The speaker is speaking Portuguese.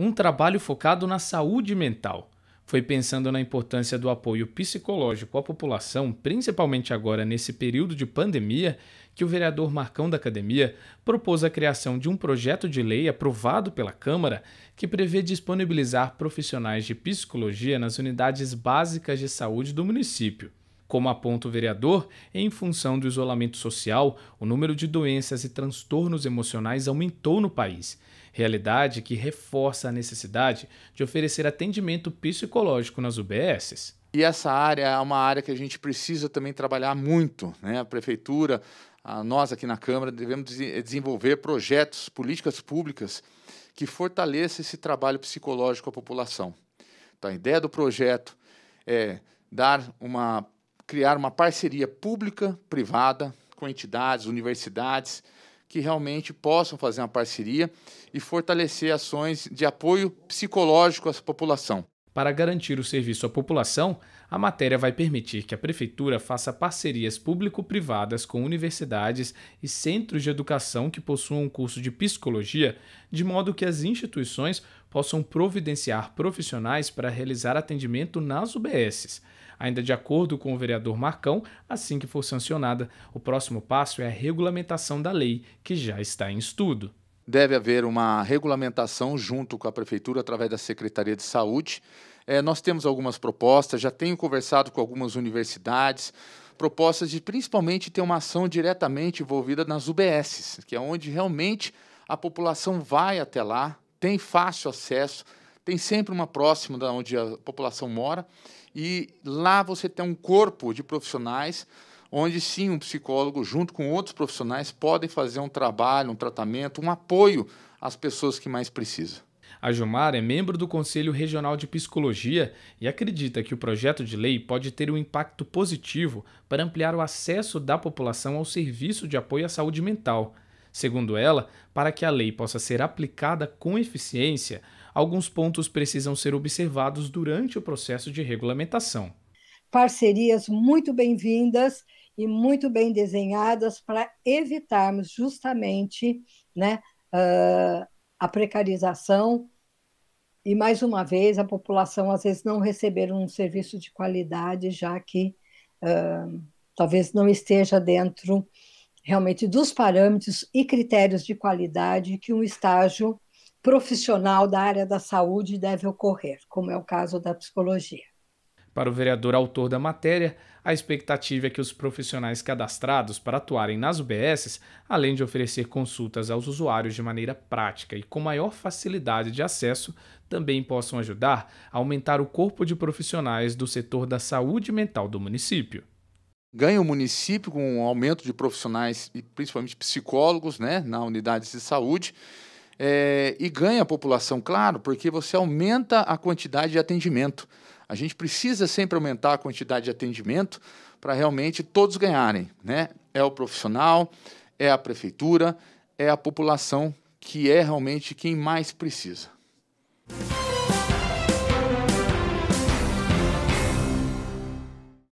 um trabalho focado na saúde mental. Foi pensando na importância do apoio psicológico à população, principalmente agora nesse período de pandemia, que o vereador Marcão da Academia propôs a criação de um projeto de lei aprovado pela Câmara que prevê disponibilizar profissionais de psicologia nas unidades básicas de saúde do município. Como aponta o vereador, em função do isolamento social, o número de doenças e transtornos emocionais aumentou no país, realidade que reforça a necessidade de oferecer atendimento psicológico nas UBSs. E essa área é uma área que a gente precisa também trabalhar muito, né? A prefeitura, a nós aqui na Câmara devemos eh, desenvolver projetos, políticas públicas que fortaleçam esse trabalho psicológico à população. Então, a ideia do projeto é dar uma criar uma parceria pública, privada, com entidades, universidades, que realmente possam fazer uma parceria e fortalecer ações de apoio psicológico à população. Para garantir o serviço à população, a matéria vai permitir que a Prefeitura faça parcerias público-privadas com universidades e centros de educação que possuam um curso de psicologia, de modo que as instituições possam providenciar profissionais para realizar atendimento nas UBSs. Ainda de acordo com o vereador Marcão, assim que for sancionada, o próximo passo é a regulamentação da lei, que já está em estudo deve haver uma regulamentação junto com a prefeitura através da Secretaria de Saúde. É, nós temos algumas propostas, já tenho conversado com algumas universidades, propostas de principalmente ter uma ação diretamente envolvida nas UBSs, que é onde realmente a população vai até lá, tem fácil acesso, tem sempre uma próxima da onde a população mora e lá você tem um corpo de profissionais onde sim um psicólogo, junto com outros profissionais, podem fazer um trabalho, um tratamento, um apoio às pessoas que mais precisam. A Gilmar é membro do Conselho Regional de Psicologia e acredita que o projeto de lei pode ter um impacto positivo para ampliar o acesso da população ao serviço de apoio à saúde mental. Segundo ela, para que a lei possa ser aplicada com eficiência, alguns pontos precisam ser observados durante o processo de regulamentação parcerias muito bem-vindas e muito bem desenhadas para evitarmos justamente né, uh, a precarização e, mais uma vez, a população às vezes não receber um serviço de qualidade, já que uh, talvez não esteja dentro realmente dos parâmetros e critérios de qualidade que um estágio profissional da área da saúde deve ocorrer, como é o caso da psicologia. Para o vereador autor da matéria, a expectativa é que os profissionais cadastrados para atuarem nas UBSs, além de oferecer consultas aos usuários de maneira prática e com maior facilidade de acesso, também possam ajudar a aumentar o corpo de profissionais do setor da saúde mental do município. Ganha o município com um aumento de profissionais e principalmente psicólogos né, na unidade de saúde. É, e ganha a população, claro, porque você aumenta a quantidade de atendimento. A gente precisa sempre aumentar a quantidade de atendimento para realmente todos ganharem, né? É o profissional, é a prefeitura, é a população que é realmente quem mais precisa.